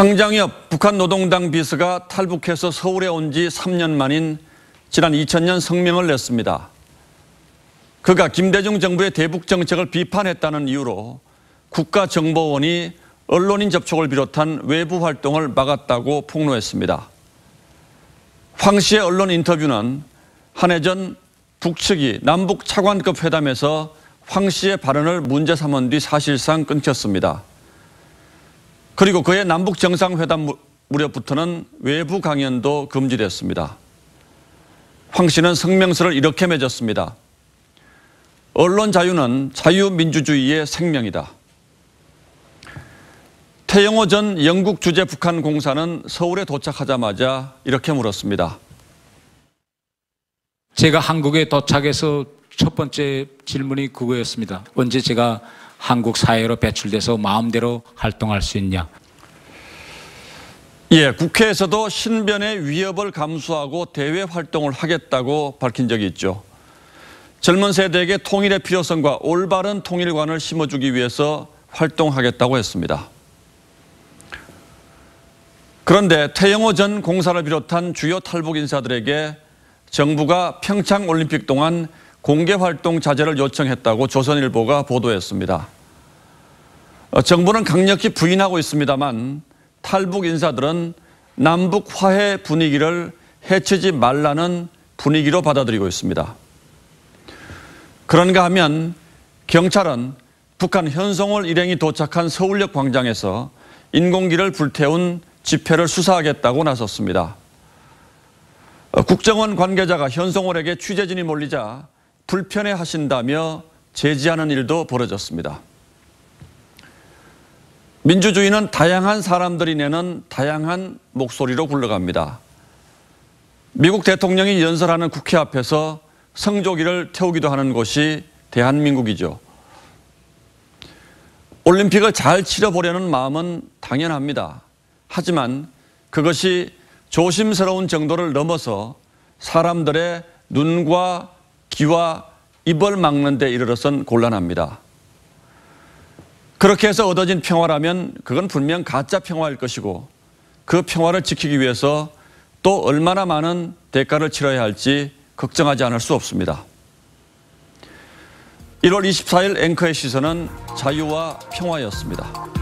황장엽 북한 노동당 비서가 탈북해서 서울에 온 지 3년 만인 지난 2000년 성명을 냈습니다. 그가 김대중 정부의 대북 정책을 비판했다는 이유로 국가정보원이 언론인 접촉을 비롯한 외부 활동을 막았다고 폭로했습니다. 황 씨의 언론 인터뷰는 한해전 북측이 남북 차관급 회담에서 황 씨의 발언을 문제 삼은 뒤 사실상 끊겼습니다. 그리고 그의 남북 정상회담 무렵부터는 외부 강연도 금지됐습니다. 황 씨는 성명서를 이렇게 맺었습니다. 언론 자유는 자유민주주의의 생명이다. 태영호 전 영국 주재 북한 공사는 서울에 도착하자마자 이렇게 물었습니다. 제가 한국에 도착해서 첫 번째 질문이 그거였습니다. 언제 제가 한국 사회로 배출돼서 마음대로 활동할 수 있냐. 예, 국회에서도 신변의 위협을 감수하고 대외 활동을 하겠다고 밝힌 적이 있죠. 젊은 세대에게 통일의 필요성과 올바른 통일관을 심어주기 위해서 활동하겠다고 했습니다. 그런데 태영호 전 공사를 비롯한 주요 탈북 인사들에게 정부가 평창 올림픽 동안 공개 활동 자제를 요청했다고 조선일보가 보도했습니다. 어, 정부는 강력히 부인하고 있습니다만 탈북 인사들은 남북 화해 분위기를 해치지 말라는 분위기로 받아들이고 있습니다. 그런가 하면 경찰은 북한 현송월 일행이 도착한 서울역 광장에서 인공기를 불태운 집회를 수사하겠다고 나섰습니다. 어, 국정원 관계자가 현송월에게 취재진이 몰리자 불편해 하신다며 제지하는 일도 벌어졌습니다. 민주주의는 다양한 사람들이 내는 다양한 목소리로 굴러갑니다. 미국 대통령이 연설하는 국회 앞에서 성조기를 태우기도 하는 것이 대한민국이죠. 올림픽을 잘 치러보려는 마음은 당연합니다. 하지만 그것이 조심스러운 정도를 넘어서 사람들의 눈과 귀와 입을 막는 데 이르러선 곤란합니다. 그렇게 해서 얻어진 평화라면 그건 분명 가짜 평화일 것이고 그 평화를 지키기 위해서 또 얼마나 많은 대가를 치러야 할지 걱정하지 않을 수 없습니다. 1월 24일 앵커의 시선은 자유와 평화였습니다.